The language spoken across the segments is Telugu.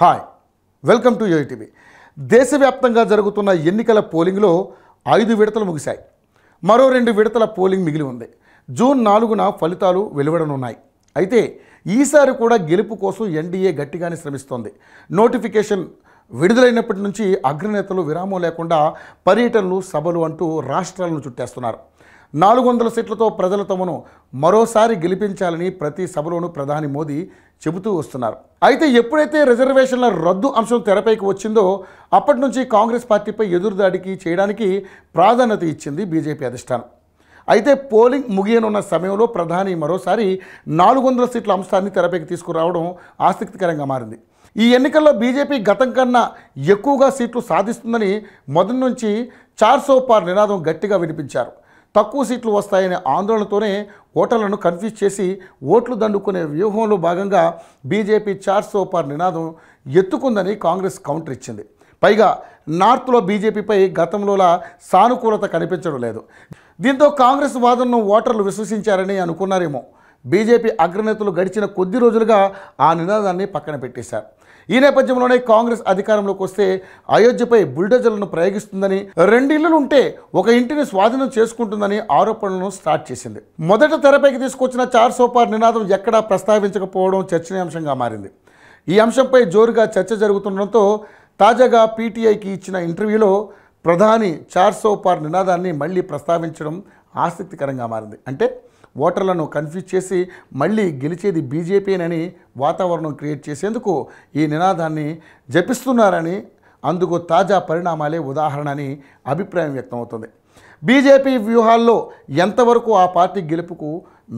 హాయ్ వెల్కమ్ టు యూఐటీవీ దేశవ్యాప్తంగా జరుగుతున్న ఎన్నికల పోలింగ్లో ఐదు విడతలు ముగిశాయి మరో రెండు విడతల పోలింగ్ మిగిలి ఉంది జూన్ నాలుగున ఫలితాలు వెలువడనున్నాయి అయితే ఈసారి కూడా గెలుపు కోసం ఎన్డీఏ గట్టిగానే శ్రమిస్తోంది నోటిఫికేషన్ విడుదలైనప్పటి నుంచి అగ్రనేతలు విరామం లేకుండా పర్యటనలు సభలు అంటూ రాష్ట్రాలను చుట్టేస్తున్నారు నాలుగు వందల సీట్లతో ప్రజలు తమను మరోసారి గెలిపించాలని ప్రతి సభలోనూ ప్రధాని మోదీ చెబుతూ వస్తున్నారు అయితే ఎప్పుడైతే రిజర్వేషన్ల రద్దు అంశం తెరపైకి వచ్చిందో అప్పటి నుంచి కాంగ్రెస్ పార్టీపై ఎదురుదాడికి చేయడానికి ప్రాధాన్యత ఇచ్చింది బీజేపీ అధిష్టానం అయితే పోలింగ్ ముగియనున్న సమయంలో ప్రధాని మరోసారి నాలుగు వందల సీట్ల అంశాన్ని తెరపైకి తీసుకురావడం ఆసక్తికరంగా మారింది ఈ ఎన్నికల్లో బీజేపీ గతం కన్నా ఎక్కువగా సీట్లు సాధిస్తుందని మొదటి నుంచి చార్ సోపార్ నినాదం గట్టిగా వినిపించారు తక్కువ సీట్లు వస్తాయనే ఆందోళనతోనే ఓటర్లను కన్ఫ్యూజ్ చేసి ఓట్లు దండుకునే వ్యూహంలో భాగంగా బీజేపీ చార్ సోపార్ నినాదం ఎత్తుకుందని కాంగ్రెస్ కౌంటర్ ఇచ్చింది పైగా నార్త్లో బీజేపీపై గతంలోలా సానుకూలత కనిపించడం లేదు దీంతో కాంగ్రెస్ వాదనను ఓటర్లు విశ్వసించారని అనుకున్నారేమో బీజేపీ అగ్రనేతలు గడిచిన కొద్ది రోజులుగా ఆ నినాదాన్ని పక్కన పెట్టేశారు ఈ నేపథ్యంలోనే కాంగ్రెస్ అధికారంలోకి వస్తే అయోధ్యపై బుల్డోజర్లను ప్రయోగిస్తుందని రెండిళ్లు ఉంటే ఒక ఇంటిని స్వాధీనం చేసుకుంటుందని ఆరోపణలను స్టార్ట్ చేసింది మొదట తెరపైకి తీసుకొచ్చిన చార్ సోపార్ నినాదం ఎక్కడా ప్రస్తావించకపోవడం చర్చనీయాంశంగా మారింది ఈ అంశంపై జోరుగా చర్చ జరుగుతుండటంతో తాజాగా పీటీఐకి ఇచ్చిన ఇంటర్వ్యూలో ప్రధాని చార్ సోపార్ నినాదాన్ని మళ్ళీ ప్రస్తావించడం ఆసక్తికరంగా మారింది అంటే ఓటర్లను కన్ఫ్యూజ్ చేసి మళ్ళీ గెలిచేది బీజేపీనని వాతావరణం క్రియేట్ చేసేందుకు ఈ నినాదాన్ని జపిస్తున్నారని అందుకు తాజా పరిణామాలే ఉదాహరణ అని అభిప్రాయం వ్యక్తమవుతుంది బీజేపీ వ్యూహాల్లో ఎంతవరకు ఆ పార్టీ గెలుపుకు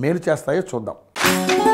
మేలు చేస్తాయో చూద్దాం